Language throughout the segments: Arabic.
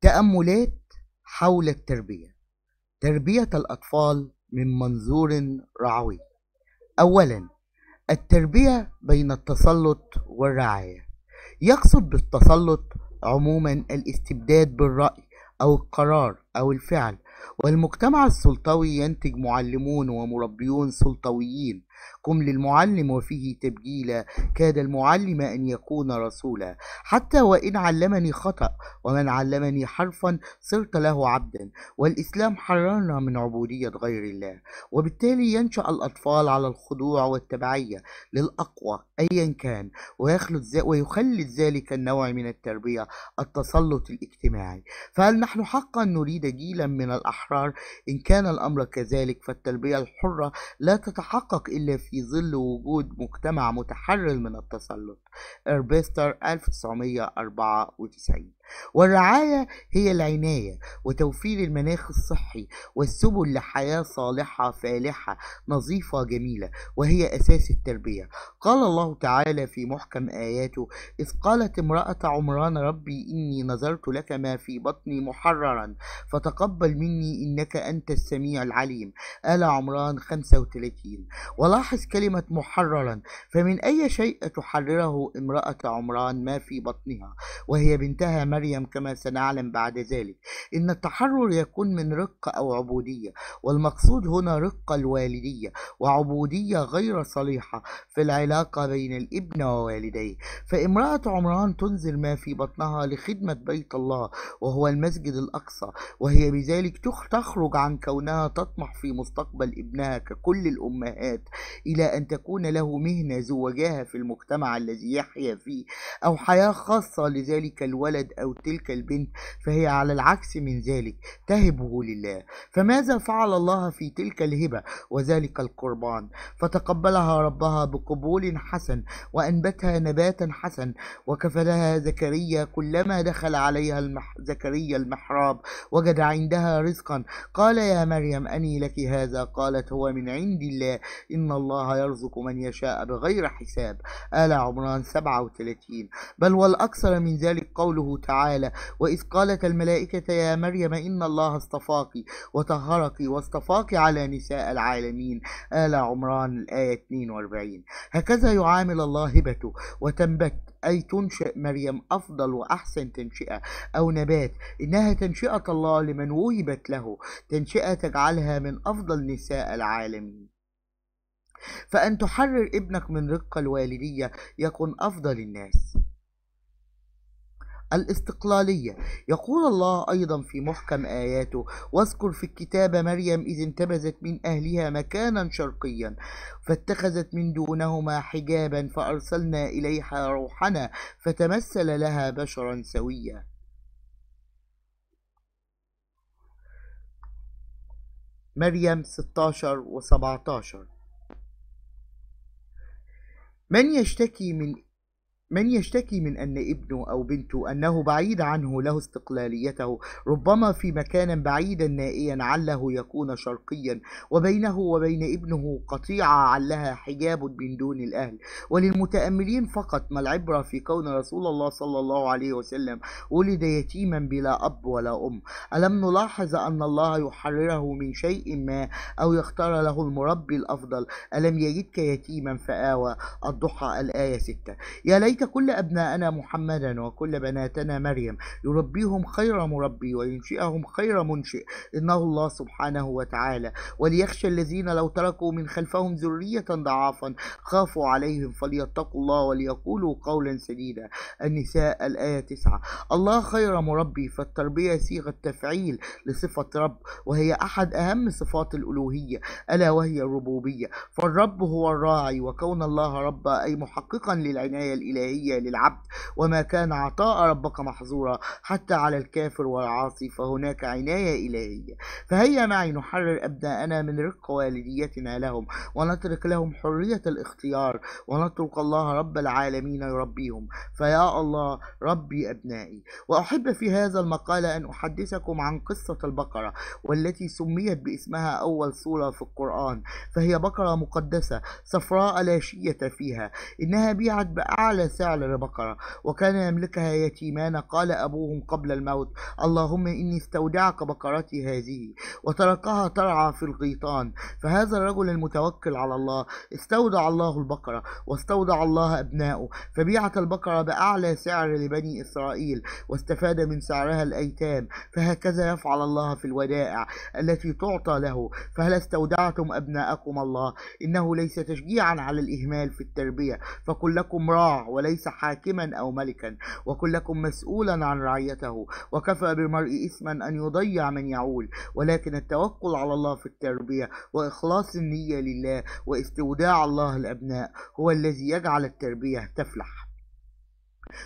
تأملات حول التربية تربية الأطفال من منظور رعوي أولا التربية بين التسلط والرعاية يقصد بالتسلط عموما الاستبداد بالرأي أو القرار أو الفعل والمجتمع السلطوي ينتج معلمون ومربيون سلطويين قم للمعلم وفيه تبجيلا كاد المعلم أن يكون رسولا حتى وإن علمني خطأ ومن علمني حرفا صرت له عبدا والإسلام حررنا من عبودية غير الله وبالتالي ينشأ الأطفال على الخضوع والتبعية للأقوى أيا كان ويخلد ذلك النوع من التربية التسلط الاجتماعي فهل نحن حقا نريد جيلا من الأحرار إن كان الأمر كذلك فالتربية الحرة لا تتحقق إلا في ظل وجود مجتمع متحرر من التسلط إربستر 1994 والرعاية هي العناية وتوفير المناخ الصحي والسبل لحياة صالحة فالحة نظيفة جميلة وهي أساس التربية قال الله تعالى في محكم آياته إذ قالت امرأة عمران ربي إني نظرت لك ما في بطني محررا فتقبل مني إنك أنت السميع العليم آل عمران 35 ولاحظ كلمة محررا فمن أي شيء تحرره امرأة عمران ما في بطنها وهي بنتها مريم كما سنعلم بعد ذلك إن التحرر يكون من رقة أو عبودية والمقصود هنا رقة الوالدية وعبودية غير صليحة في العلاقة بين الابن ووالديه فامرأة عمران تنزل ما في بطنها لخدمة بيت الله وهو المسجد الأقصى وهي بذلك تخرج عن كونها تطمح في مستقبل ابنها ككل الأمهات إلى أن تكون له مهنة زوجها في المجتمع الذي يحيا فيه أو حياة خاصة لذلك الولد أو تلك البنت فهي على العكس من ذلك تهبه لله فماذا فعل الله في تلك الهبة وذلك القربان فتقبلها ربها بقبول حسن وأنبتها نباتا حسن وكفلها زكريا كلما دخل عليها المح... زكريا المحراب وجد عندها رزقا قال يا مريم أني لك هذا قالت هو من عند الله إن الله يرزق من يشاء بغير حساب آل عمران عن 37 بل والأكثر من ذلك قوله تعالى وإذ قالت الملائكة يا مريم إن الله اصطفاك وطهرك واصطفاك على نساء العالمين آل عمران الآية 42 هكذا يعامل الله هبته وتنبت أي تنشئ مريم أفضل وأحسن تنشئة أو نبات إنها تنشئة الله لمن وهبت له تنشئة تجعلها من أفضل نساء العالمين فأن تحرر ابنك من رقة الوالدية يكون أفضل الناس الاستقلالية يقول الله أيضا في محكم آياته واذكر في الكتاب مريم إذ انتبذت من أهلها مكانا شرقيا فاتخذت من دونهما حجابا فأرسلنا إليها روحنا فتمثل لها بشرا سويا مريم 16 و 17 من يشتكي من من يشتكي من أن ابنه أو بنته أنه بعيد عنه له استقلاليته ربما في مكان بعيدا نائيا عله يكون شرقيا وبينه وبين ابنه قطيعة علها حجاب من دون الأهل وللمتأملين فقط ما العبرة في كون رسول الله صلى الله عليه وسلم ولد يتيما بلا أب ولا أم ألم نلاحظ أن الله يحرره من شيء ما أو يختار له المربي الأفضل ألم يجدك يتيما فآوى الضحى الآية 6 يا ليت ذلك كل أبناءنا محمدا وكل بناتنا مريم يربيهم خير مربي وينشئهم خير منشئ إنه الله سبحانه وتعالى وليخشى الذين لو تركوا من خلفهم ذرية ضعافا خافوا عليهم فليتقوا الله وليقولوا قولا سديدا النساء الآية 9 الله خير مربي فالتربية صيغة تفعيل لصفة رب وهي أحد أهم صفات الألوهية ألا وهي الربوبية فالرب هو الراعي وكون الله ربا أي محققا للعناية الإلهية الإلهية للعبد وما كان عطاء ربك محظورا حتى على الكافر والعاصي فهناك عناية إلهية فهيا معي نحرر أبناءنا من رق والديتنا لهم ونترك لهم حرية الاختيار ونترك الله رب العالمين يربيهم فيا الله ربي أبنائي وأحب في هذا المقال أن أحدثكم عن قصة البقرة والتي سميت باسمها أول سورة في القرآن فهي بقرة مقدسة صفراء لا شية فيها إنها بيعت بأعلى سعر البقرة وكان يملكها يتيمان قال أبوهم قبل الموت اللهم إني استودعك بقرتي هذه وتركها ترعى في الغيطان فهذا الرجل المتوكل على الله استودع الله البقرة واستودع الله أبناؤه فبيعت البقرة بأعلى سعر لبني إسرائيل واستفاد من سعرها الأيتام فهكذا يفعل الله في الودائع التي تعطى له فهل استودعتم أبناءكم الله إنه ليس تشجيعا على الإهمال في التربية فكلكم راع ولا وليس حاكما أو ملكا وكلكم مسؤولا عن رعيته وكفى بالمرء إثما أن يضيع من يعول ولكن التوكل على الله في التربية وإخلاص النية لله واستودع الله الأبناء هو الذي يجعل التربية تفلح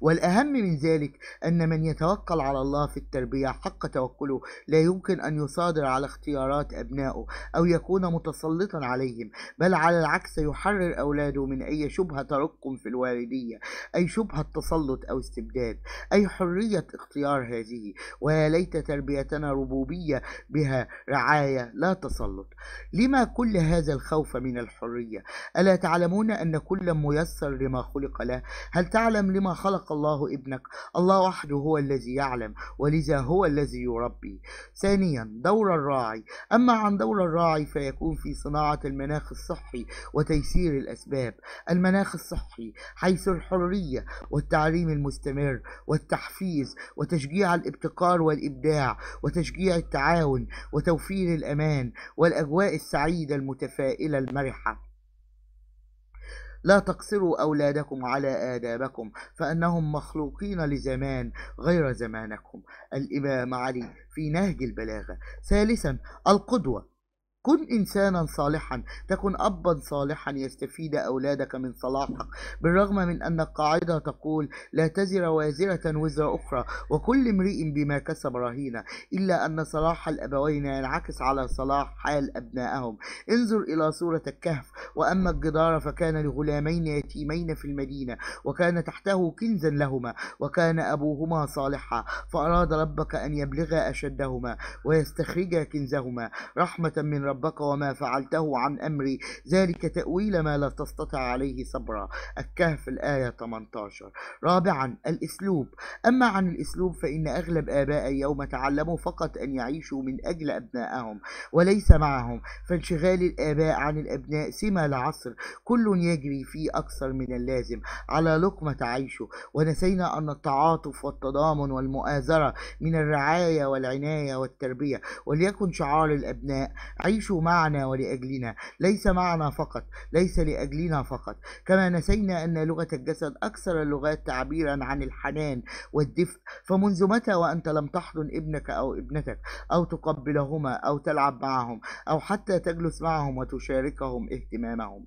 والأهم من ذلك أن من يتوكل على الله في التربية حق توكله لا يمكن أن يصادر على اختيارات أبنائه أو يكون متسلطا عليهم بل على العكس يحرر أولاده من أي شبهة ترقم في الوالدية أي شبهة تسلط أو استبداد أي حرية اختيار هذه ويا ليت تربيتنا ربوبية بها رعاية لا تسلط لما كل هذا الخوف من الحرية ألا تعلمون أن كل ميسر لما خلق له هل تعلم لما خلق الله ابنك الله وحده هو الذي يعلم ولذا هو الذي يربي ثانيا دور الراعي أما عن دور الراعي فيكون في صناعة المناخ الصحي وتيسير الأسباب المناخ الصحي حيث الحرية والتعليم المستمر والتحفيز وتشجيع الابتكار والإبداع وتشجيع التعاون وتوفير الأمان والأجواء السعيدة المتفائلة المرحة لا تقصروا أولادكم على آدابكم فأنهم مخلوقين لزمان غير زمانكم الإمام علي في نهج البلاغة ثالثا القدوة كن إنسانا صالحا تكن أبا صالحا يستفيد أولادك من صلاحك بالرغم من أن القاعدة تقول لا تزر وازرة وزر أخرى وكل امرئ بما كسب رهينة إلا أن صلاح الأبوين ينعكس على صلاح حال أبنائهم انظر إلى سورة الكهف وأما الجدار فكان لغلامين يتيمين في المدينة وكان تحته كنزا لهما وكان أبوهما صالحا فأراد ربك أن يبلغا أشدهما ويستخرجا كنزهما رحمة من ربك ربك وما فعلته عن أمري ذلك تأويل ما لا تستطع عليه صبرا الكهف الآية 18 رابعا الإسلوب أما عن الإسلوب فإن أغلب آباء يوم تعلموا فقط أن يعيشوا من أجل أبنائهم وليس معهم فانشغال الآباء عن الأبناء سمة العصر كل يجري فيه أكثر من اللازم على لقمة عيشه ونسينا أن التعاطف والتضامن والمؤازرة من الرعاية والعناية والتربية وليكن شعار الأبناء عيش يعيشوا معنا ولأجلنا ليس معنا فقط ليس لأجلنا فقط كما نسينا أن لغة الجسد أكثر اللغات تعبيرا عن الحنان والدفء فمنذ متى وأنت لم تحضن ابنك أو ابنتك أو تقبلهما أو تلعب معهم أو حتى تجلس معهم وتشاركهم اهتمامهم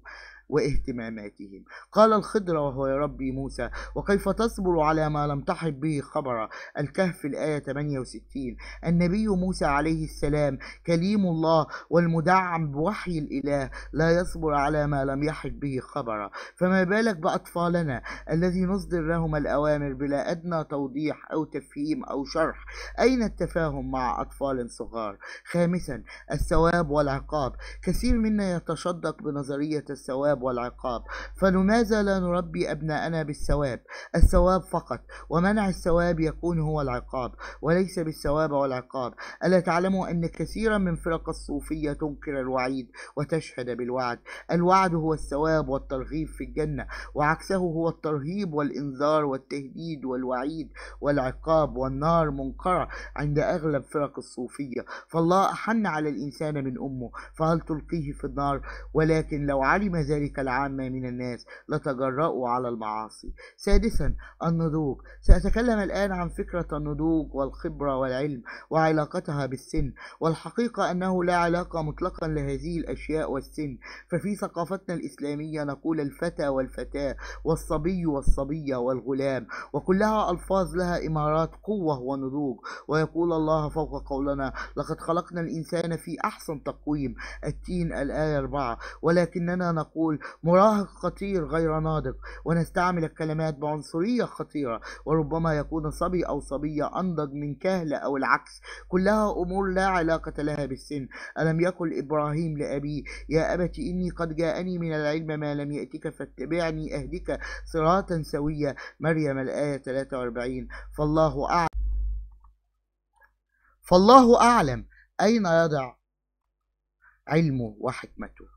واهتماماتهم قال الخضر وهو يربي موسى وكيف تصبر على ما لم تحب به خبرا الكهف الآية 68 النبي موسى عليه السلام كليم الله والمدعم بوحي الإله لا يصبر على ما لم يحب به خبرا فما بالك بأطفالنا الذي نصدر لهم الأوامر بلا أدنى توضيح أو تفهيم أو شرح أين التفاهم مع أطفال صغار خامسا الثواب والعقاب كثير منا يتشدق بنظرية الثواب الثواب والعقاب فلماذا لا نربي أبناءنا بالثواب الثواب فقط ومنع الثواب يكون هو العقاب وليس بالثواب والعقاب ألا تعلموا أن كثيرا من فرق الصوفية تنكر الوعيد وتشهد بالوعد الوعد هو الثواب والترغيب في الجنة وعكسه هو الترهيب والإنذار والتهديد والوعيد والعقاب والنار منقرة عند أغلب فرق الصوفية فالله أحن على الإنسان من أمه فهل تلقيه في النار ولكن لو علم ذلك الشريحة العامة من الناس لتجرأوا على المعاصي سادسا النضوج سأتكلم الآن عن فكرة النضوج والخبرة والعلم وعلاقتها بالسن والحقيقة أنه لا علاقة مطلقا لهذه الأشياء والسن ففي ثقافتنا الإسلامية نقول الفتى والفتاة والصبي والصبية والغلام وكلها ألفاظ لها إمارات قوة ونضوج ويقول الله فوق قولنا لقد خلقنا الإنسان في أحسن تقويم التين الآية 4 ولكننا نقول نقول مراهق خطير غير ناضج ونستعمل الكلمات بعنصرية خطيرة وربما يكون صبي أو صبية أنضج من كهلة أو العكس كلها أمور لا علاقة لها بالسن ألم يقل إبراهيم لأبيه يا أبت إني قد جاءني من العلم ما لم يأتك فاتبعني أهدك صراطا سويا مريم الآية 43 فالله أعلم فالله أعلم أين يضع علمه وحكمته